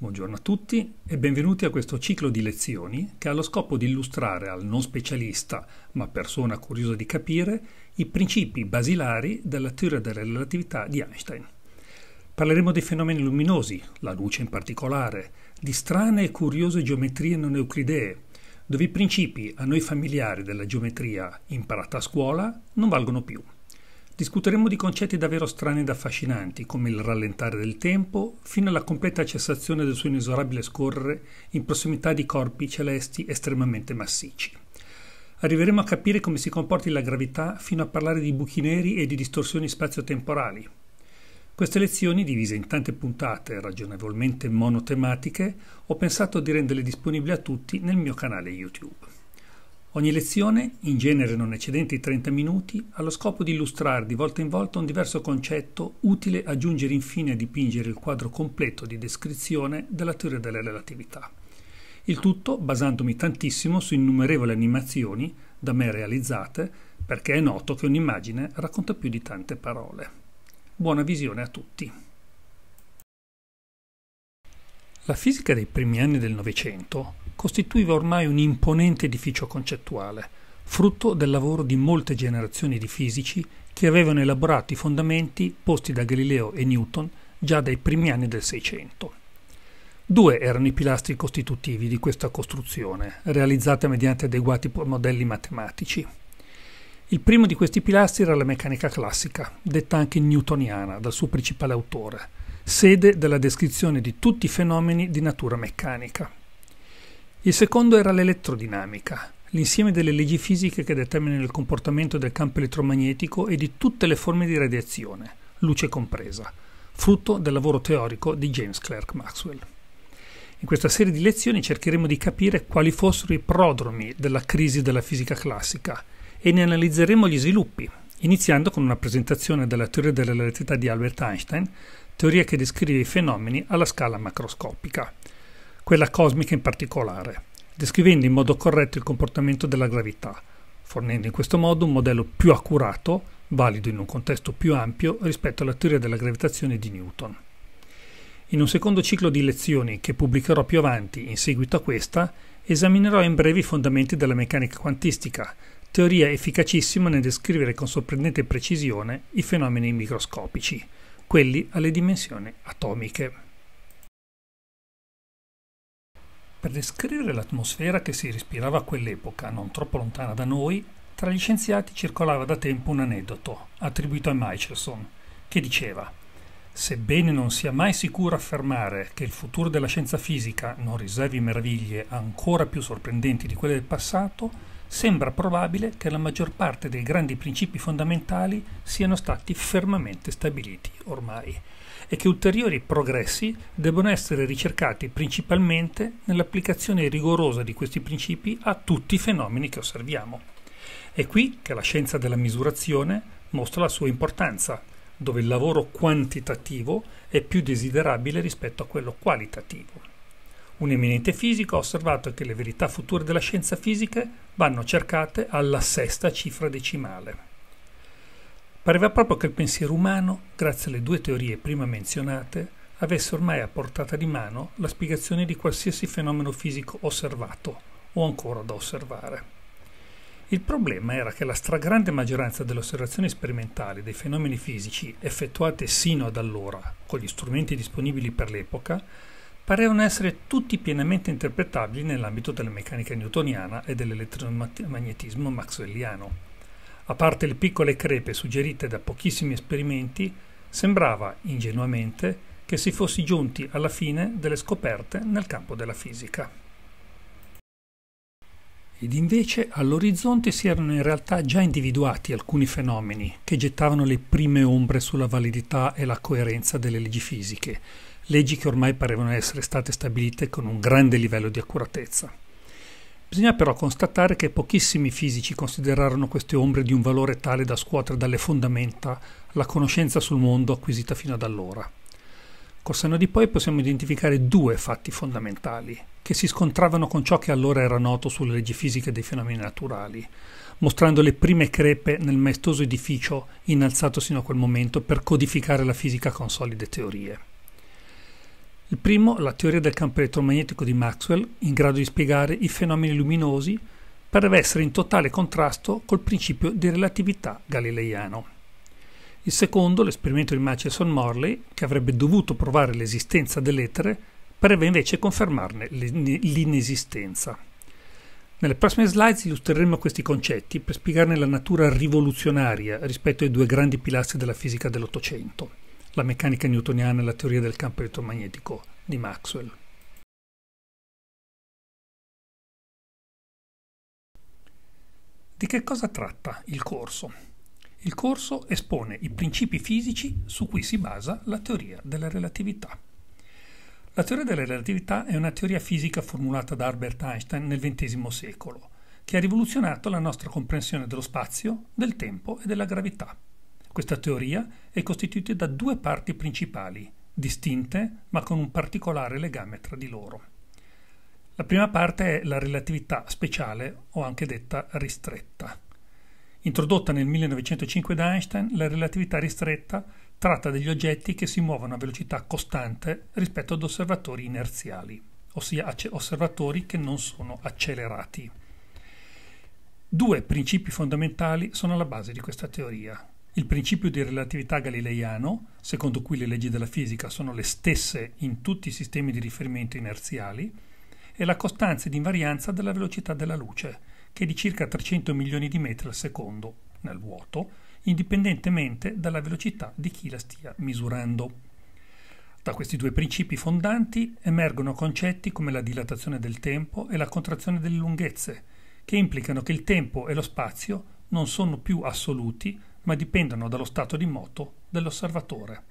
Buongiorno a tutti e benvenuti a questo ciclo di lezioni che ha lo scopo di illustrare al non specialista, ma persona curiosa di capire, i principi basilari della teoria della relatività di Einstein. Parleremo dei fenomeni luminosi, la luce in particolare, di strane e curiose geometrie non euclidee, dove i principi a noi familiari della geometria imparata a scuola non valgono più. Discuteremo di concetti davvero strani ed affascinanti, come il rallentare del tempo, fino alla completa cessazione del suo inesorabile scorrere in prossimità di corpi celesti estremamente massicci. Arriveremo a capire come si comporti la gravità fino a parlare di buchi neri e di distorsioni spazio-temporali, queste lezioni, divise in tante puntate ragionevolmente monotematiche, ho pensato di renderle disponibili a tutti nel mio canale YouTube. Ogni lezione, in genere non eccedente i 30 minuti, ha lo scopo di illustrare di volta in volta un diverso concetto utile a giungere infine a dipingere il quadro completo di descrizione della teoria della relatività. Il tutto basandomi tantissimo su innumerevoli animazioni da me realizzate, perché è noto che un'immagine racconta più di tante parole. Buona visione a tutti! La fisica dei primi anni del Novecento costituiva ormai un imponente edificio concettuale, frutto del lavoro di molte generazioni di fisici che avevano elaborato i fondamenti posti da Galileo e Newton già dai primi anni del Seicento. Due erano i pilastri costitutivi di questa costruzione, realizzata mediante adeguati modelli matematici. Il primo di questi pilastri era la meccanica classica, detta anche newtoniana dal suo principale autore, sede della descrizione di tutti i fenomeni di natura meccanica. Il secondo era l'elettrodinamica, l'insieme delle leggi fisiche che determinano il comportamento del campo elettromagnetico e di tutte le forme di radiazione, luce compresa, frutto del lavoro teorico di James Clerk Maxwell. In questa serie di lezioni cercheremo di capire quali fossero i prodromi della crisi della fisica classica e ne analizzeremo gli sviluppi, iniziando con una presentazione della teoria della relatività di Albert Einstein, teoria che descrive i fenomeni alla scala macroscopica quella cosmica in particolare, descrivendo in modo corretto il comportamento della gravità, fornendo in questo modo un modello più accurato, valido in un contesto più ampio rispetto alla teoria della gravitazione di Newton. In un secondo ciclo di lezioni che pubblicherò più avanti in seguito a questa, esaminerò in breve i fondamenti della meccanica quantistica, teoria efficacissima nel descrivere con sorprendente precisione i fenomeni microscopici, quelli alle dimensioni atomiche. Per descrivere l'atmosfera che si respirava a quell'epoca, non troppo lontana da noi, tra gli scienziati circolava da tempo un aneddoto, attribuito a Michelson, che diceva Sebbene non sia mai sicuro affermare che il futuro della scienza fisica non riservi meraviglie ancora più sorprendenti di quelle del passato, sembra probabile che la maggior parte dei grandi principi fondamentali siano stati fermamente stabiliti ormai e che ulteriori progressi debbano essere ricercati principalmente nell'applicazione rigorosa di questi principi a tutti i fenomeni che osserviamo. È qui che la scienza della misurazione mostra la sua importanza, dove il lavoro quantitativo è più desiderabile rispetto a quello qualitativo. Un eminente fisico ha osservato che le verità future della scienza fisica vanno cercate alla sesta cifra decimale. Pareva proprio che il pensiero umano, grazie alle due teorie prima menzionate, avesse ormai a portata di mano la spiegazione di qualsiasi fenomeno fisico osservato o ancora da osservare. Il problema era che la stragrande maggioranza delle osservazioni sperimentali dei fenomeni fisici effettuate sino ad allora con gli strumenti disponibili per l'epoca parevano essere tutti pienamente interpretabili nell'ambito della meccanica newtoniana e dell'elettromagnetismo maxwelliano a parte le piccole crepe suggerite da pochissimi esperimenti, sembrava ingenuamente che si fossi giunti alla fine delle scoperte nel campo della fisica. Ed invece all'orizzonte si erano in realtà già individuati alcuni fenomeni che gettavano le prime ombre sulla validità e la coerenza delle leggi fisiche, leggi che ormai parevano essere state stabilite con un grande livello di accuratezza. Bisogna però constatare che pochissimi fisici considerarono queste ombre di un valore tale da scuotere dalle fondamenta la conoscenza sul mondo acquisita fino ad allora. Col senno di poi possiamo identificare due fatti fondamentali, che si scontravano con ciò che allora era noto sulle leggi fisiche dei fenomeni naturali, mostrando le prime crepe nel maestoso edificio innalzato sino a quel momento per codificare la fisica con solide teorie. Il primo, la teoria del campo elettromagnetico di Maxwell, in grado di spiegare i fenomeni luminosi, pareva essere in totale contrasto col principio di relatività galileiano. Il secondo, l'esperimento di Macheson Morley, che avrebbe dovuto provare l'esistenza dell'etere, pareva invece confermarne l'inesistenza. Nelle prossime slides illustreremo questi concetti per spiegarne la natura rivoluzionaria rispetto ai due grandi pilastri della fisica dell'Ottocento la meccanica newtoniana e la teoria del campo elettromagnetico di Maxwell. Di che cosa tratta il corso? Il corso espone i principi fisici su cui si basa la teoria della relatività. La teoria della relatività è una teoria fisica formulata da Albert Einstein nel XX secolo, che ha rivoluzionato la nostra comprensione dello spazio, del tempo e della gravità. Questa teoria è costituita da due parti principali, distinte ma con un particolare legame tra di loro. La prima parte è la relatività speciale o anche detta ristretta. Introdotta nel 1905 da Einstein, la relatività ristretta tratta degli oggetti che si muovono a velocità costante rispetto ad osservatori inerziali, ossia osservatori che non sono accelerati. Due principi fondamentali sono alla base di questa teoria, il principio di relatività galileiano, secondo cui le leggi della fisica sono le stesse in tutti i sistemi di riferimento inerziali, e la costanza di invarianza della velocità della luce, che è di circa 300 milioni di metri al secondo nel vuoto, indipendentemente dalla velocità di chi la stia misurando. Da questi due principi fondanti emergono concetti come la dilatazione del tempo e la contrazione delle lunghezze, che implicano che il tempo e lo spazio non sono più assoluti, ma dipendono dallo stato di moto dell'osservatore.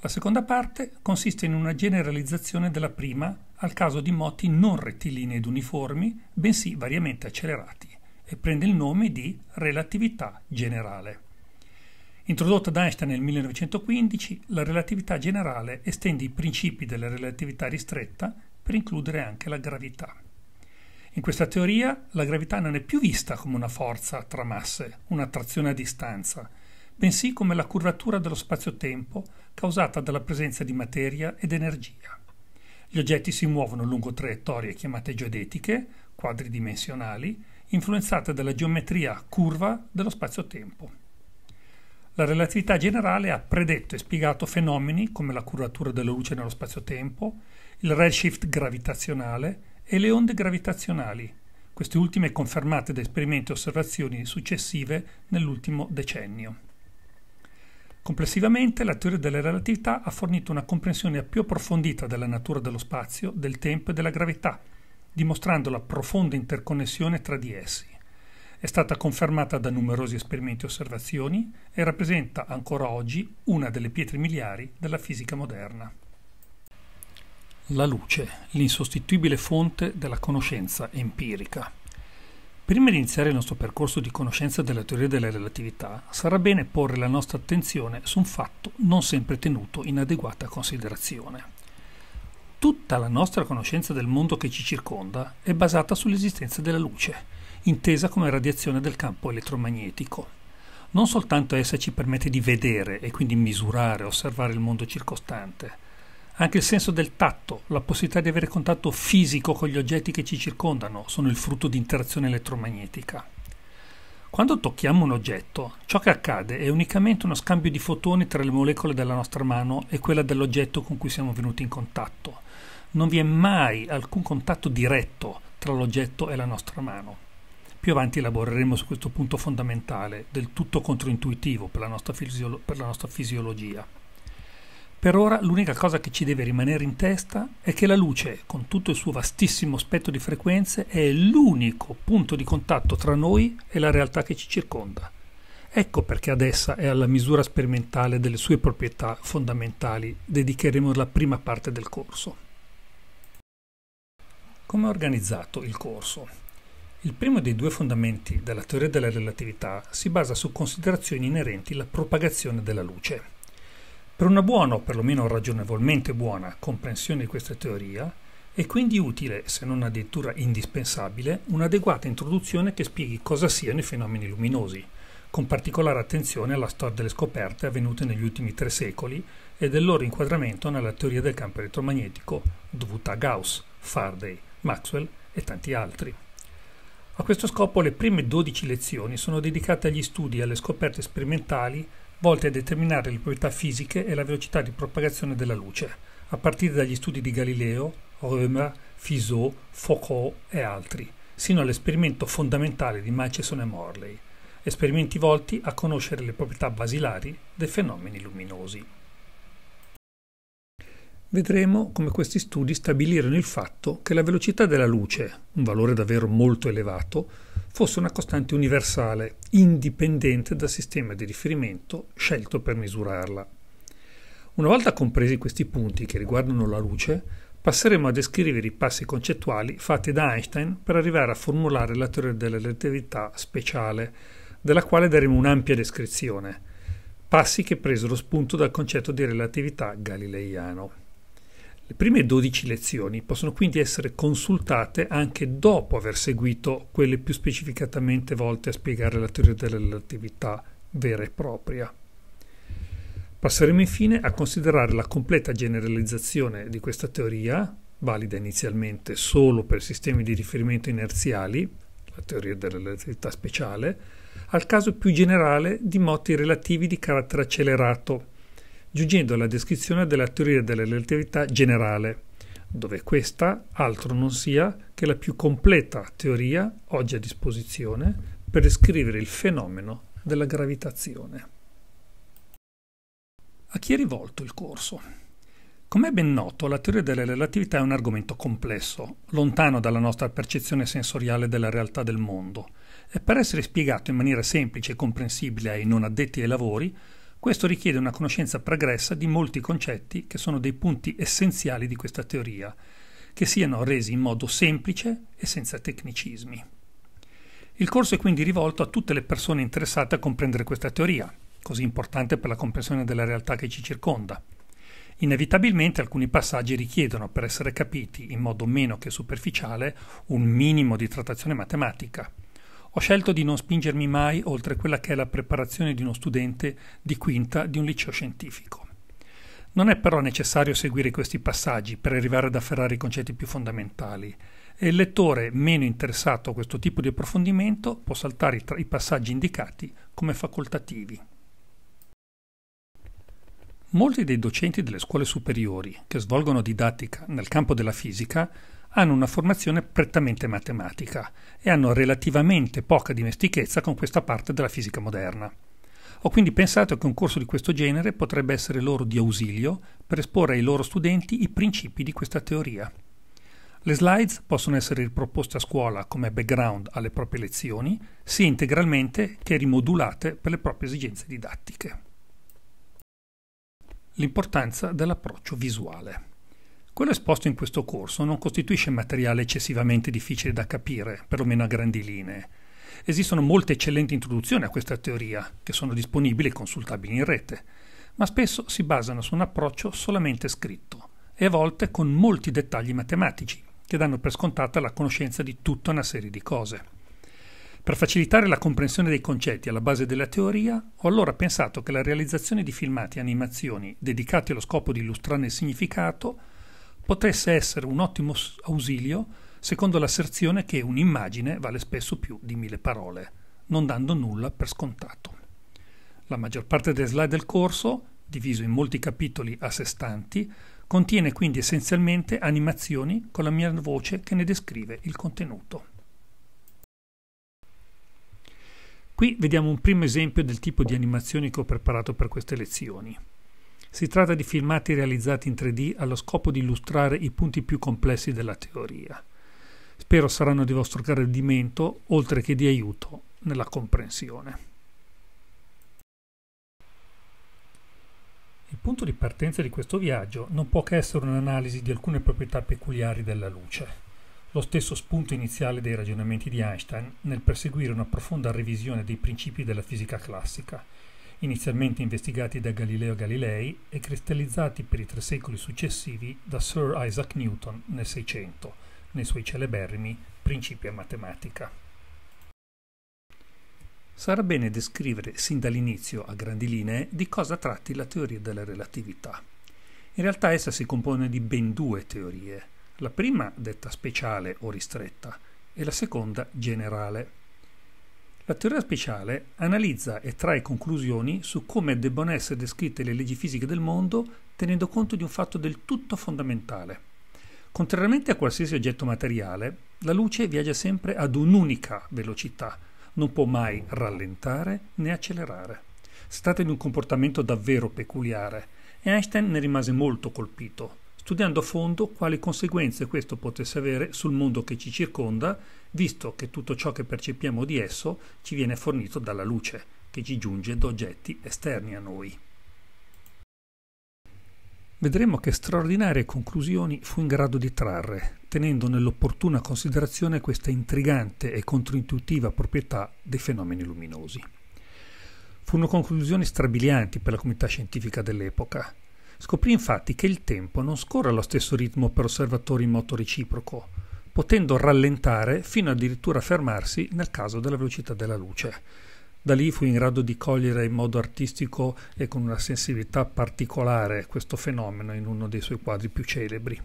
La seconda parte consiste in una generalizzazione della prima al caso di moti non rettilinei ed uniformi, bensì variamente accelerati, e prende il nome di relatività generale. Introdotta da Einstein nel 1915, la relatività generale estende i principi della relatività ristretta per includere anche la gravità. In questa teoria la gravità non è più vista come una forza tra masse, un'attrazione a distanza, bensì come la curvatura dello spazio-tempo causata dalla presenza di materia ed energia. Gli oggetti si muovono lungo traiettorie chiamate geodetiche, quadridimensionali, influenzate dalla geometria curva dello spazio-tempo. La relatività generale ha predetto e spiegato fenomeni come la curvatura della luce nello spazio-tempo, il redshift gravitazionale, e le onde gravitazionali, queste ultime confermate da esperimenti e osservazioni successive nell'ultimo decennio. Complessivamente, la teoria della relatività ha fornito una comprensione più approfondita della natura dello spazio, del tempo e della gravità, dimostrando la profonda interconnessione tra di essi. È stata confermata da numerosi esperimenti e osservazioni e rappresenta ancora oggi una delle pietre miliari della fisica moderna. La luce, l'insostituibile fonte della conoscenza empirica. Prima di iniziare il nostro percorso di conoscenza della teoria della relatività, sarà bene porre la nostra attenzione su un fatto non sempre tenuto in adeguata considerazione. Tutta la nostra conoscenza del mondo che ci circonda è basata sull'esistenza della luce, intesa come radiazione del campo elettromagnetico. Non soltanto essa ci permette di vedere e quindi misurare, e osservare il mondo circostante, anche il senso del tatto, la possibilità di avere contatto fisico con gli oggetti che ci circondano, sono il frutto di interazione elettromagnetica. Quando tocchiamo un oggetto, ciò che accade è unicamente uno scambio di fotoni tra le molecole della nostra mano e quella dell'oggetto con cui siamo venuti in contatto. Non vi è mai alcun contatto diretto tra l'oggetto e la nostra mano. Più avanti elaboreremo su questo punto fondamentale, del tutto controintuitivo per la nostra, fisiolo- per la nostra fisiologia. Per ora l'unica cosa che ci deve rimanere in testa è che la luce, con tutto il suo vastissimo spettro di frequenze, è l'unico punto di contatto tra noi e la realtà che ci circonda. Ecco perché ad essa e alla misura sperimentale delle sue proprietà fondamentali dedicheremo la prima parte del corso. Come è organizzato il corso? Il primo dei due fondamenti della teoria della relatività si basa su considerazioni inerenti alla propagazione della luce per una buona o perlomeno ragionevolmente buona comprensione di questa teoria è quindi utile, se non addirittura indispensabile, un'adeguata introduzione che spieghi cosa siano i fenomeni luminosi, con particolare attenzione alla storia delle scoperte avvenute negli ultimi tre secoli e del loro inquadramento nella teoria del campo elettromagnetico, dovuta a Gauss, Faraday, Maxwell e tanti altri. A questo scopo le prime 12 lezioni sono dedicate agli studi e alle scoperte sperimentali volte a determinare le proprietà fisiche e la velocità di propagazione della luce, a partire dagli studi di Galileo, Römer, Fizeau, Foucault e altri, sino all'esperimento fondamentale di Murchison e Morley, esperimenti volti a conoscere le proprietà basilari dei fenomeni luminosi. Vedremo come questi studi stabilirono il fatto che la velocità della luce, un valore davvero molto elevato, fosse una costante universale, indipendente dal sistema di riferimento scelto per misurarla. Una volta compresi questi punti che riguardano la luce, passeremo a descrivere i passi concettuali fatti da Einstein per arrivare a formulare la teoria della relatività speciale, della quale daremo un'ampia descrizione, passi che presero spunto dal concetto di relatività galileiano. Le prime 12 lezioni possono quindi essere consultate anche dopo aver seguito quelle più specificatamente volte a spiegare la teoria della relatività vera e propria. Passeremo infine a considerare la completa generalizzazione di questa teoria, valida inizialmente solo per sistemi di riferimento inerziali, la teoria della relatività speciale, al caso più generale di moti relativi di carattere accelerato, giungendo alla descrizione della teoria della relatività generale, dove questa altro non sia che la più completa teoria oggi a disposizione per descrivere il fenomeno della gravitazione. A chi è rivolto il corso? Come è ben noto, la teoria della relatività è un argomento complesso, lontano dalla nostra percezione sensoriale della realtà del mondo, e per essere spiegato in maniera semplice e comprensibile ai non addetti ai lavori, questo richiede una conoscenza pregressa di molti concetti che sono dei punti essenziali di questa teoria, che siano resi in modo semplice e senza tecnicismi. Il corso è quindi rivolto a tutte le persone interessate a comprendere questa teoria, così importante per la comprensione della realtà che ci circonda. Inevitabilmente alcuni passaggi richiedono, per essere capiti in modo meno che superficiale, un minimo di trattazione matematica. Ho scelto di non spingermi mai oltre quella che è la preparazione di uno studente di quinta di un liceo scientifico. Non è però necessario seguire questi passaggi per arrivare ad afferrare i concetti più fondamentali e il lettore meno interessato a questo tipo di approfondimento può saltare i passaggi indicati come facoltativi. Molti dei docenti delle scuole superiori che svolgono didattica nel campo della fisica hanno una formazione prettamente matematica e hanno relativamente poca dimestichezza con questa parte della fisica moderna. Ho quindi pensato che un corso di questo genere potrebbe essere loro di ausilio per esporre ai loro studenti i principi di questa teoria. Le slides possono essere riproposte a scuola come background alle proprie lezioni, sia integralmente che rimodulate per le proprie esigenze didattiche. L'importanza dell'approccio visuale. Quello esposto in questo corso non costituisce materiale eccessivamente difficile da capire, perlomeno a grandi linee. Esistono molte eccellenti introduzioni a questa teoria, che sono disponibili e consultabili in rete, ma spesso si basano su un approccio solamente scritto e a volte con molti dettagli matematici, che danno per scontata la conoscenza di tutta una serie di cose. Per facilitare la comprensione dei concetti alla base della teoria, ho allora pensato che la realizzazione di filmati e animazioni dedicati allo scopo di illustrarne il significato potesse essere un ottimo ausilio secondo l'asserzione che un'immagine vale spesso più di mille parole, non dando nulla per scontato. La maggior parte delle slide del corso, diviso in molti capitoli a sé stanti, contiene quindi essenzialmente animazioni con la mia voce che ne descrive il contenuto. Qui vediamo un primo esempio del tipo di animazioni che ho preparato per queste lezioni. Si tratta di filmati realizzati in 3D allo scopo di illustrare i punti più complessi della teoria. Spero saranno di vostro gradimento, oltre che di aiuto nella comprensione. Il punto di partenza di questo viaggio non può che essere un'analisi di alcune proprietà peculiari della luce lo stesso spunto iniziale dei ragionamenti di Einstein nel perseguire una profonda revisione dei principi della fisica classica, inizialmente investigati da Galileo Galilei e cristallizzati per i tre secoli successivi da Sir Isaac Newton nel Seicento, nei suoi celeberrimi Principia matematica. Sarà bene descrivere sin dall'inizio, a grandi linee, di cosa tratti la teoria della relatività. In realtà essa si compone di ben due teorie, la prima detta speciale o ristretta e la seconda generale. La teoria speciale analizza e trae conclusioni su come debbano essere descritte le leggi fisiche del mondo tenendo conto di un fatto del tutto fondamentale. Contrariamente a qualsiasi oggetto materiale, la luce viaggia sempre ad un'unica velocità, non può mai rallentare né accelerare. Si tratta di un comportamento davvero peculiare e Einstein ne rimase molto colpito, studiando a fondo quali conseguenze questo potesse avere sul mondo che ci circonda visto che tutto ciò che percepiamo di esso ci viene fornito dalla luce, che ci giunge da oggetti esterni a noi. Vedremo che straordinarie conclusioni fu in grado di trarre, tenendo nell'opportuna considerazione questa intrigante e controintuitiva proprietà dei fenomeni luminosi. Furono conclusioni strabilianti per la comunità scientifica dell'epoca, scoprì infatti che il tempo non scorre allo stesso ritmo per osservatori in moto reciproco, potendo rallentare fino addirittura fermarsi nel caso della velocità della luce. Da lì fu in grado di cogliere in modo artistico e con una sensibilità particolare questo fenomeno in uno dei suoi quadri più celebri.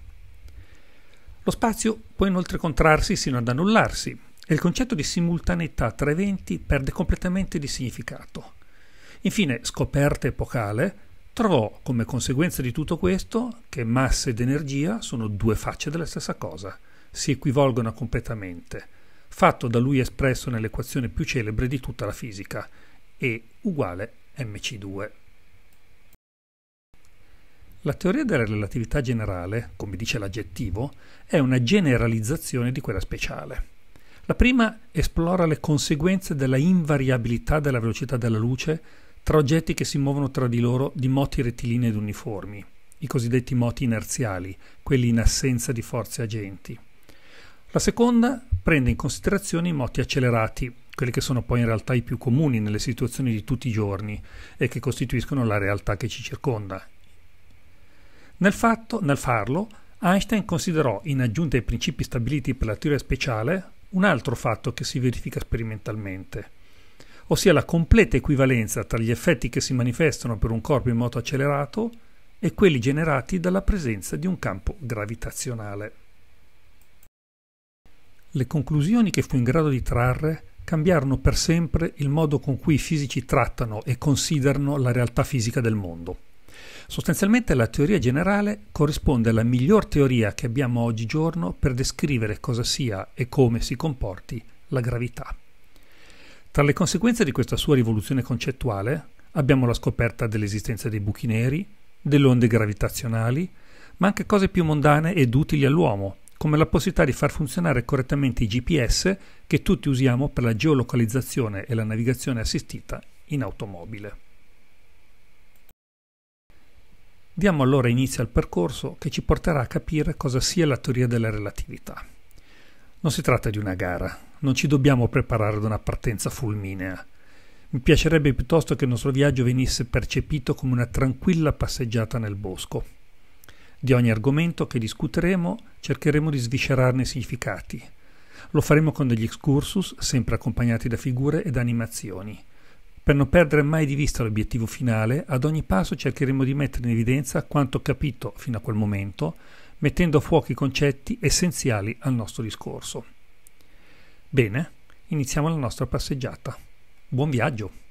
Lo spazio può inoltre contrarsi sino ad annullarsi e il concetto di simultaneità tra eventi perde completamente di significato. Infine, scoperta epocale, trovò come conseguenza di tutto questo che massa ed energia sono due facce della stessa cosa – si equivolgono completamente, fatto da lui espresso nell'equazione più celebre di tutta la fisica, E uguale mc2. La teoria della relatività generale, come dice l'aggettivo, è una generalizzazione di quella speciale. La prima esplora le conseguenze della invariabilità della velocità della luce tra oggetti che si muovono tra di loro di moti rettilinei ed uniformi, i cosiddetti moti inerziali, quelli in assenza di forze agenti. La seconda prende in considerazione i moti accelerati, quelli che sono poi in realtà i più comuni nelle situazioni di tutti i giorni e che costituiscono la realtà che ci circonda. Nel, fatto, nel farlo, Einstein considerò, in aggiunta ai principi stabiliti per la teoria speciale, un altro fatto che si verifica sperimentalmente, ossia la completa equivalenza tra gli effetti che si manifestano per un corpo in moto accelerato e quelli generati dalla presenza di un campo gravitazionale. Le conclusioni che fu in grado di trarre cambiarono per sempre il modo con cui i fisici trattano e considerano la realtà fisica del mondo. Sostanzialmente la teoria generale corrisponde alla miglior teoria che abbiamo oggigiorno per descrivere cosa sia e come si comporti la gravità. Tra le conseguenze di questa sua rivoluzione concettuale abbiamo la scoperta dell'esistenza dei buchi neri, delle onde gravitazionali, ma anche cose più mondane ed utili all'uomo, come la possibilità di far funzionare correttamente i GPS che tutti usiamo per la geolocalizzazione e la navigazione assistita in automobile. Diamo allora inizio al percorso che ci porterà a capire cosa sia la teoria della relatività. Non si tratta di una gara, non ci dobbiamo preparare ad una partenza fulminea. Mi piacerebbe piuttosto che il nostro viaggio venisse percepito come una tranquilla passeggiata nel bosco, di ogni argomento che discuteremo cercheremo di sviscerarne i significati. Lo faremo con degli excursus, sempre accompagnati da figure ed animazioni. Per non perdere mai di vista l'obiettivo finale, ad ogni passo cercheremo di mettere in evidenza quanto capito fino a quel momento, mettendo a fuoco i concetti essenziali al nostro discorso. Bene, iniziamo la nostra passeggiata. Buon viaggio!